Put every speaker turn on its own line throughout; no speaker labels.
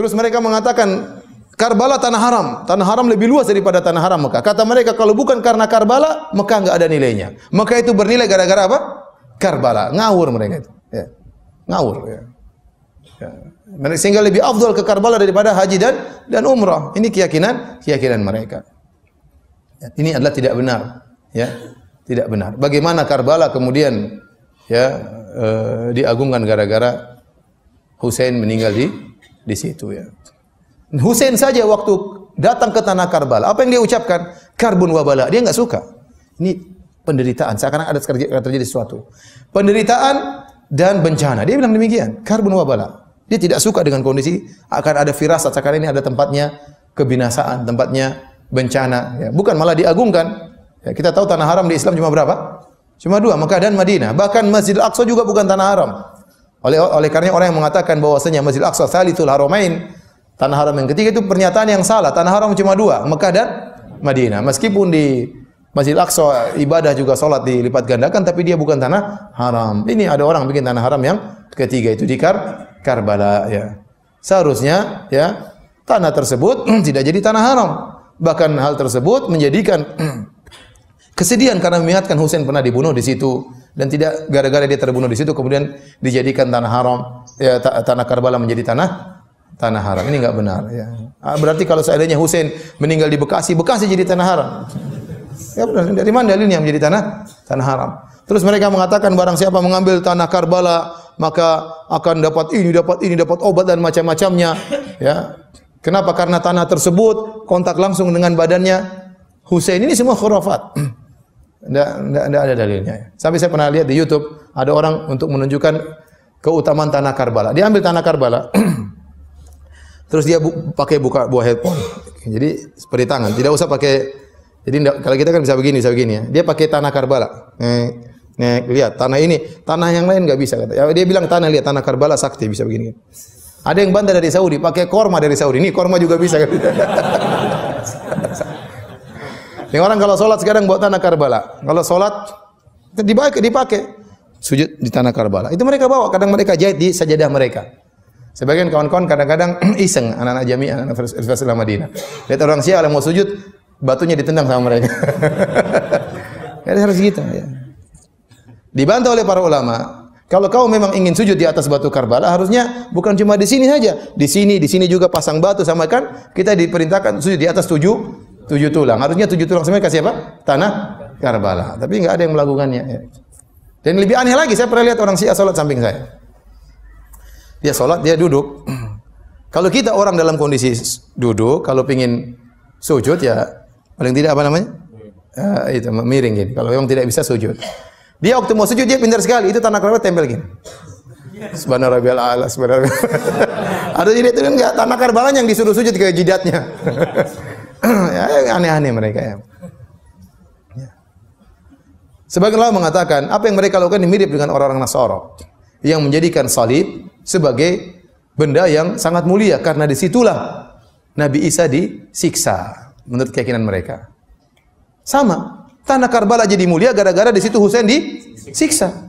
Terus mereka mengatakan Karbala tanah haram. Tanah haram lebih luas daripada tanah haram Mekah. Kata mereka kalau bukan karena Karbala, Mekah enggak ada nilainya. Mekah itu bernilai gara-gara apa? Karbala. Ngawur mereka itu. Ya. Ngawur. Ya. Ya. Sehingga lebih afdal ke Karbala daripada haji dan dan umrah. Ini keyakinan keyakinan mereka. Ya. Ini adalah tidak benar. Ya. Tidak benar. Bagaimana Karbala kemudian ya eh, diagungkan gara-gara Hussein meninggal di di situ ya. Hussein saja waktu datang ke tanah Karbala, apa yang dia ucapkan? Karbun wabala. Dia nggak suka. Ini penderitaan. Seakan-akan ada terjadi sesuatu. Penderitaan dan bencana. Dia bilang demikian. Karbun wabala. Dia tidak suka dengan kondisi akan ada firasat sekarang ini ada tempatnya kebinasaan, tempatnya bencana. Ya, bukan malah diagungkan. Ya, kita tahu tanah haram di Islam cuma berapa? Cuma dua, Mekah dan Madinah. Bahkan Masjid Al-Aqsa juga bukan tanah haram. Oleh oleh karena orang yang mengatakan bahwasanya Masjidil Aqsa Salithul Haramain, tanah haram yang ketiga itu pernyataan yang salah. Tanah haram cuma dua, Mekah dan Madinah. Meskipun di Masjid al Aqsa ibadah juga salat dilipat gandakan tapi dia bukan tanah haram. Ini ada orang bikin tanah haram yang ketiga itu di Kar Karbala ya. Seharusnya ya tanah tersebut tidak jadi tanah haram. Bahkan hal tersebut menjadikan Kesedihan karena mengingatkan Husain pernah dibunuh di situ dan tidak gara-gara dia terbunuh di situ kemudian dijadikan tanah haram ya, tanah Karbala menjadi tanah tanah haram. Ini enggak benar ya. Ah, berarti kalau seandainya Husain meninggal di Bekasi, Bekasi jadi tanah haram. Ya benar, dari mana dalilnya menjadi tanah tanah haram? Terus mereka mengatakan barang siapa mengambil tanah Karbala maka akan dapat ini, dapat ini, dapat obat dan macam-macamnya. Ya. Kenapa? Karena tanah tersebut kontak langsung dengan badannya Husain ini semua khurafat. Tidak, tidak, ada dalilnya. Sampai saya pernah lihat di YouTube ada orang untuk menunjukkan keutamaan tanah Karbala. Dia ambil tanah Karbala, terus dia bu pakai buka buah headphone. Jadi seperti tangan, tidak usah pakai. Jadi kalau kita kan bisa begini, bisa begini ya. Dia pakai tanah Karbala. Nih, nih lihat tanah ini, tanah yang lain nggak bisa kata. Ya, dia bilang tanah lihat tanah Karbala sakti bisa begini. Ada yang bantah dari Saudi, pakai korma dari Saudi. Ini korma juga bisa. Kata. Yang orang kalau sholat sekarang buat tanah Karbala. Kalau sholat dipakai, dipakai sujud di tanah Karbala. Itu mereka bawa. Kadang mereka jahit di sajadah mereka. Sebagian kawan-kawan kadang-kadang iseng anak-anak jami anak-anak Universitas Madinah. Lihat orang siapa yang mau sujud, batunya ditendang sama mereka. ya harus gitu ya. Dibantah oleh para ulama, kalau kau memang ingin sujud di atas batu Karbala, harusnya bukan cuma di sini saja. Di sini, di sini juga pasang batu sama kan kita diperintahkan sujud di atas tujuh tujuh tulang. Harusnya tujuh tulang semuanya kasih apa? Tanah Karbala. Tapi nggak ada yang melakukannya. Ya. Dan lebih aneh lagi, saya pernah lihat orang Syiah sholat samping saya. Dia sholat, dia duduk. Kalau kita orang dalam kondisi duduk, kalau pingin sujud ya paling tidak apa namanya? Ya, itu miring gitu. Kalau memang tidak bisa sujud. Dia waktu mau sujud dia pintar sekali. Itu tanah karbala tempel gini. Subhanallah ala, subhanallah. Ada jadi itu enggak kan tanah karbala yang disuruh sujud ke jidatnya. Ya, ya, aneh-aneh mereka ya. ya. Sebagian ulama mengatakan apa yang mereka lakukan mirip dengan orang-orang Nasoro yang menjadikan salib sebagai benda yang sangat mulia karena disitulah Nabi Isa disiksa menurut keyakinan mereka. Sama, tanah Karbala jadi mulia gara-gara di situ Husain disiksa.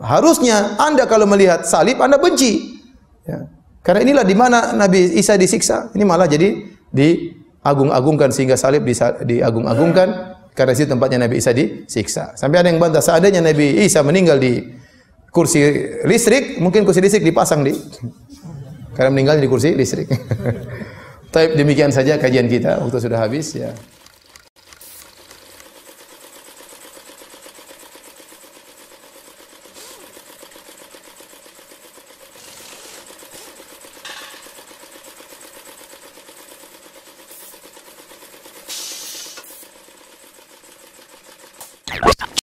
Harusnya Anda kalau melihat salib Anda benci. Ya. Karena inilah di mana Nabi Isa disiksa. Ini malah jadi diagung-agungkan sehingga salib diagung-agungkan karena situ tempatnya Nabi Isa disiksa. Sampai ada yang bantah seandainya Nabi Isa meninggal di kursi listrik, mungkin kursi listrik dipasang di karena meninggal di kursi listrik. Tapi demikian saja kajian kita, waktu sudah habis ya.